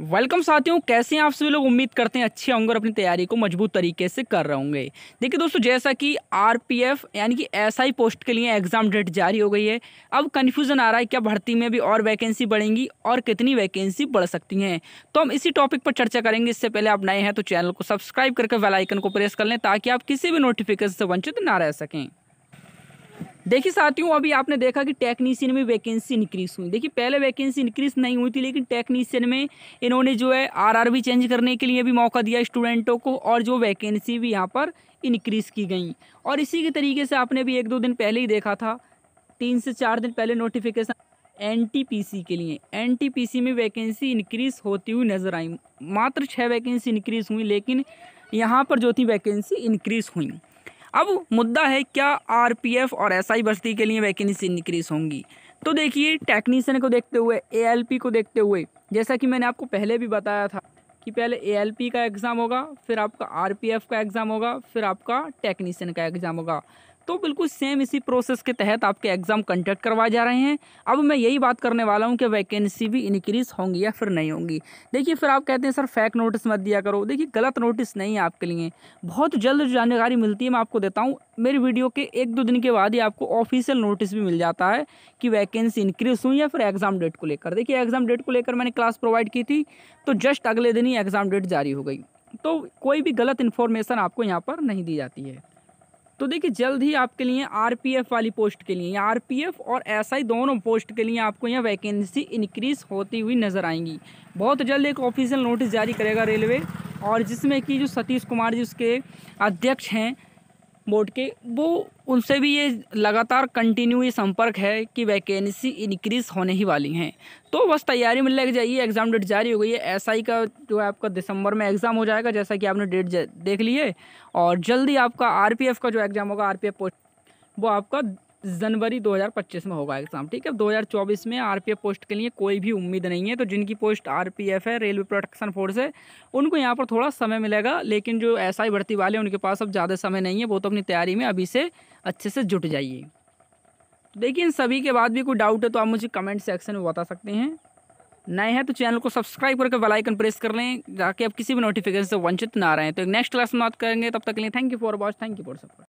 welcome साथियों कैसे हैं आप सभी लोग उम्मीद करते हैं अच्छे होंगे और अपनी तैयारी को मजबूत तरीके से कर रहे होंगे देखिए दोस्तों जैसा कि आरपीएफ यानी कि एसआई पोस्ट के लिए एग्ज़ाम डेट जारी हो गई है अब कन्फ्यूज़न आ रहा है क्या भर्ती में भी और वैकेंसी बढ़ेंगी और कितनी वैकेंसी बढ़ सकती हैं तो हम इसी टॉपिक पर चर्चा करेंगे इससे पहले आप नए हैं तो चैनल को सब्सक्राइब करके वेलाइकन को प्रेस कर लें ताकि आप किसी भी नोटिफिकेशन से वंचित ना रह सकें देखिए साथियों अभी आपने देखा कि टेक्नीशियन में वैकेंसी इंक्रीज हुई देखिए पहले वैकेंसी इंक्रीज नहीं हुई थी लेकिन टेक्नीशियन में इन्होंने जो है आरआरबी चेंज करने के लिए भी मौका दिया स्टूडेंटों को और जो वैकेंसी भी यहाँ पर इंक्रीज़ की गई और इसी के तरीके से आपने भी एक दो दिन पहले ही देखा था तीन से चार दिन पहले नोटिफिकेशन एन के लिए एन में वैकेंसी इंक्रीज़ होती हुई नज़र आई मात्र छः वैकेंसी इंक्रीज़ हुई लेकिन यहाँ पर जो थी वैकेंसी इंक्रीज़ हुई अब मुद्दा है क्या आरपीएफ और एसआई भर्ती के लिए वैकेंसी इंक्रीज होंगी तो देखिए टेक्नीशियन को देखते हुए एएलपी को देखते हुए जैसा कि मैंने आपको पहले भी बताया था कि पहले एएलपी का एग्ज़ाम होगा फिर आपका आरपीएफ का एग्ज़ाम होगा फिर आपका टेक्नीशियन का एग्ज़ाम होगा तो बिल्कुल सेम इसी प्रोसेस के तहत आपके एग्ज़ाम कंडक्ट करवाए जा रहे हैं अब मैं यही बात करने वाला हूँ कि वैकेंसी भी इनक्रीज़ होंगी या फिर नहीं होंगी देखिए फिर आप कहते हैं सर फैक नोटिस मत दिया करो देखिए गलत नोटिस नहीं है आपके लिए बहुत जल्द जानकारी मिलती है मैं आपको देता हूँ मेरी वीडियो के एक दो दिन के बाद ही आपको ऑफिशियल नोटिस भी मिल जाता है कि वैकेंसी इंक्रीज़ हुई या फिर एग्ज़ाम डेट को लेकर देखिए एग्ज़ाम डेट को लेकर मैंने क्लास प्रोवाइड की थी तो जस्ट अगले दिन ही एग्ज़ाम डेट जारी हो गई तो कोई भी गलत इन्फॉर्मेशन आपको यहाँ पर नहीं दी जाती है तो देखिए जल्द ही आपके लिए आरपीएफ वाली पोस्ट के लिए आरपीएफ और एसआई दोनों पोस्ट के लिए आपको यहाँ वैकेंसी इनक्रीज होती हुई नज़र आएंगी बहुत जल्द एक ऑफिशियल नोटिस जारी करेगा रेलवे और जिसमें कि जो सतीश कुमार जी उसके अध्यक्ष हैं बोर्ड के वो उनसे भी ये लगातार कंटिन्यू ये संपर्क है कि वैकेंसी इनक्रीज़ होने ही वाली हैं तो बस तैयारी में लग जाइए एग्ज़ाम डेट जारी हो गई है एसआई SI का जो है आपका दिसंबर में एग्ज़ाम हो जाएगा जैसा कि आपने डेट देख ली है और जल्दी आपका आर का जो एग्ज़ाम होगा आर पोस्ट वो आपका जनवरी 2025 में होगा एग्ज़ाम ठीक है 2024 में आरपीएफ पोस्ट के लिए कोई भी उम्मीद नहीं है तो जिनकी पोस्ट आरपीएफ है रेलवे प्रोटेक्शन फोर्स है उनको यहाँ पर थोड़ा समय मिलेगा लेकिन जो एस आई भर्ती वाले उनके पास अब ज़्यादा समय नहीं है वो तो अपनी तैयारी में अभी से अच्छे से जुट जाइए देखिए इन सभी के बाद भी कोई डाउट है तो आप मुझे कमेंट सेक्शन में बता सकते हैं नए हैं तो चैनल को सब्सक्राइब करके बेल आइकन प्रेस कर लें ताकि आप किसी भी नोटिफिकेशन से वंचित ना रहें तो एक नेक्स्ट क्लास में बात करेंगे तब तक के लिए thank you for watch thank you for support